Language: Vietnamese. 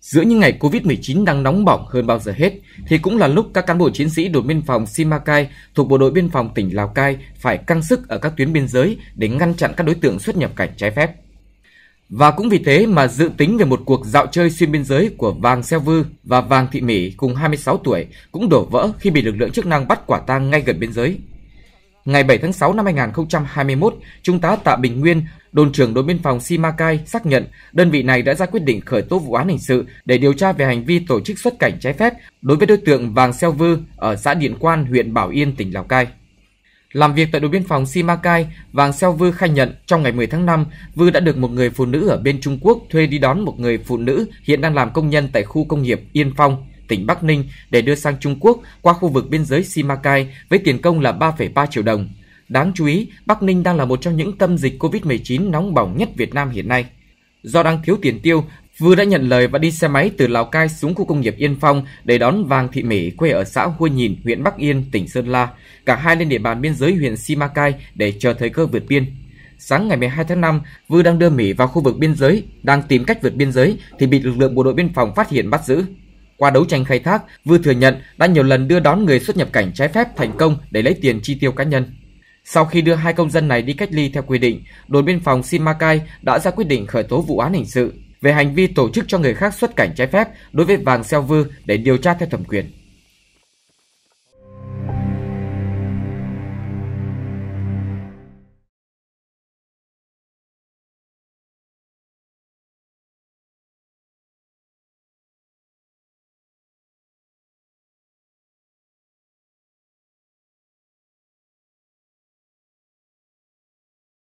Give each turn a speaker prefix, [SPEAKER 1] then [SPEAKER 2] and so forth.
[SPEAKER 1] Giữa những ngày Covid-19 đang nóng bỏng hơn bao giờ hết, thì cũng là lúc các cán bộ chiến sĩ đồn biên phòng Simacai thuộc Bộ đội biên phòng tỉnh Lào Cai phải căng sức ở các tuyến biên giới để ngăn chặn các đối tượng xuất nhập cảnh trái phép. Và cũng vì thế mà dự tính về một cuộc dạo chơi xuyên biên giới của Vàng Xeo Vư và Vàng Thị Mỹ cùng 26 tuổi cũng đổ vỡ khi bị lực lượng chức năng bắt quả tang ngay gần biên giới. Ngày 7 tháng 6 năm 2021, Trung tá Tạ Bình Nguyên, đồn trưởng đồn biên phòng Simacai xác nhận đơn vị này đã ra quyết định khởi tố vụ án hình sự để điều tra về hành vi tổ chức xuất cảnh trái phép đối với đối tượng Vàng Xeo Vư ở xã Điện Quan, huyện Bảo Yên, tỉnh Lào Cai. Làm việc tại đồn biên phòng Simacai, Vàng Xeo Vư khai nhận trong ngày 10 tháng 5, Vư đã được một người phụ nữ ở bên Trung Quốc thuê đi đón một người phụ nữ hiện đang làm công nhân tại khu công nghiệp Yên Phong, tỉnh Bắc Ninh để đưa sang Trung Quốc qua khu vực biên giới Simacai với tiền công là 3,3 triệu đồng. Đáng chú ý, Bắc Ninh đang là một trong những tâm dịch COVID-19 nóng bỏng nhất Việt Nam hiện nay. Do đang thiếu tiền tiêu, Vừa đã nhận lời và đi xe máy từ Lào Cai xuống khu công nghiệp Yên Phong để đón Vàng Thị Mỹ quê ở xã Hua Nhìn, huyện Bắc Yên, tỉnh Sơn La. Cả hai lên địa bàn biên giới huyện Simacai để chờ thời cơ vượt biên. Sáng ngày 12 tháng 5, Vư đang đưa Mỹ vào khu vực biên giới, đang tìm cách vượt biên giới thì bị lực lượng bộ đội biên phòng phát hiện bắt giữ. Qua đấu tranh khai thác, Vư thừa nhận đã nhiều lần đưa đón người xuất nhập cảnh trái phép thành công để lấy tiền chi tiêu cá nhân. Sau khi đưa hai công dân này đi cách ly theo quy định, đồn biên phòng Simacai đã ra quyết định khởi tố vụ án hình sự về hành vi tổ chức cho người khác xuất cảnh trái phép đối với Vàng Xeo Vư để điều tra theo thẩm quyền.